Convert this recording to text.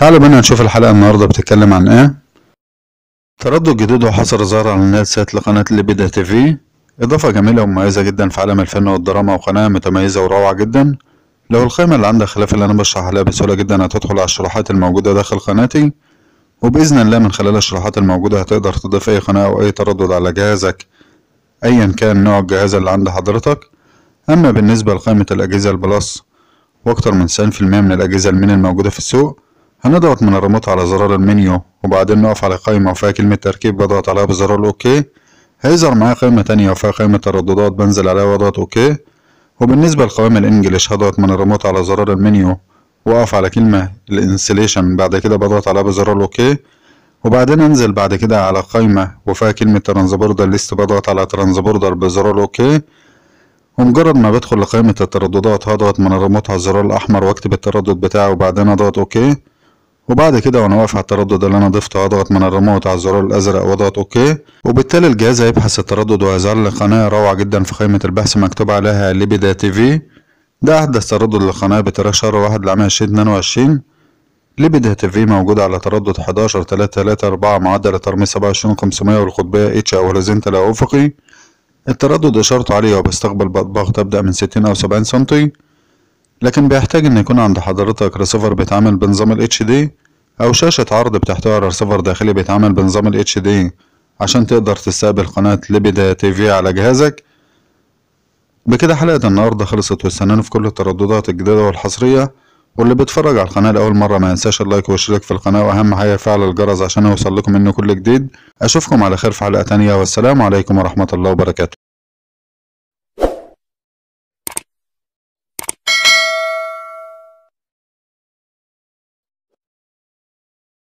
تعالوا بنا نشوف الحلقة النهاردة بتتكلم عن ايه تردد جديد وحصر ظهر على الناس لقناة ليبيدا تيفي إضافة جميلة ومميزة جدا في عالم الفن والدراما وقناة متميزة وروعة جدا لو الخيمة اللي عندها خلاف اللي أنا بشرح عليها بسهولة جدا هتدخل على الشروحات الموجودة داخل قناتي وبإذن الله من خلال الشروحات الموجودة هتقدر تضيف أي قناة أو أي تردد على جهازك أيا كان نوع الجهاز اللي عند حضرتك أما بالنسبة لقائمة الأجهزة البلس وأكتر من 90% من الأجهزة المين الموجودة في السوق هنضغط من الريموت على زرار المنيو وبعدين نقف على قائمة وفيها كلمة تركيب بضغط عليها بزرار الأوكي هيظهر معايا قائمة تانية وفيها قائمة ترددات بنزل عليها واضغط أوكي وبالنسبة لقوائم الإنجليش هضغط من الريموت على زرار المنيو وأقف على كلمة الإنسليشن بعد كده بضغط عليها بزرار الأوكي وبعدين أنزل بعد كده على قائمة وفيها كلمة ترانزبوردر ليست بضغط على ترانزبوردر بزرار الأوكي ومجرد ما بدخل لقائمة الترددات هضغط من الريموت على الزرار الأحمر وأكتب التردد بتاعي وبعدين أضغط أوكي وبعد كده وانا واقف على التردد اللي انا ضفته هضغط من الريموت على الزرار الازرق واضغط اوكي وبالتالي الجهاز هيبحث التردد وهيظهر لي قناه روعه جدا في قائمه البحث مكتوب عليها ليبيدا تي في ده احدث تردد للقناه بتاريخ شهر واحد لعام 2022 ليبيدا تي في موجودة على تردد 11 334 معدل الترميز 27500 والقطبية اتش أو هوريزنتال أو أفقي التردد إشارته عليه وبستقبل بضغط أبدأ من 60 أو 70 سنتي لكن بيحتاج ان يكون عند حضرتك ريسيفر بيتعامل بنظام ال HD او شاشة عرض بتحتوي على ريسيفر داخلي بيتعامل بنظام ال HD عشان تقدر تستقبل قناة ليبيدا تي في على جهازك بكده حلقة النهاردة خلصت واستنانا في كل الترددات الجديدة والحصرية واللي بيتفرج على القناة لأول مرة ما ينساش اللايك والاشتراك في القناة وأهم حاجة فعل الجرس عشان يوصل لكم منه كل جديد أشوفكم على خير في حلقة تانية والسلام عليكم ورحمة الله وبركاته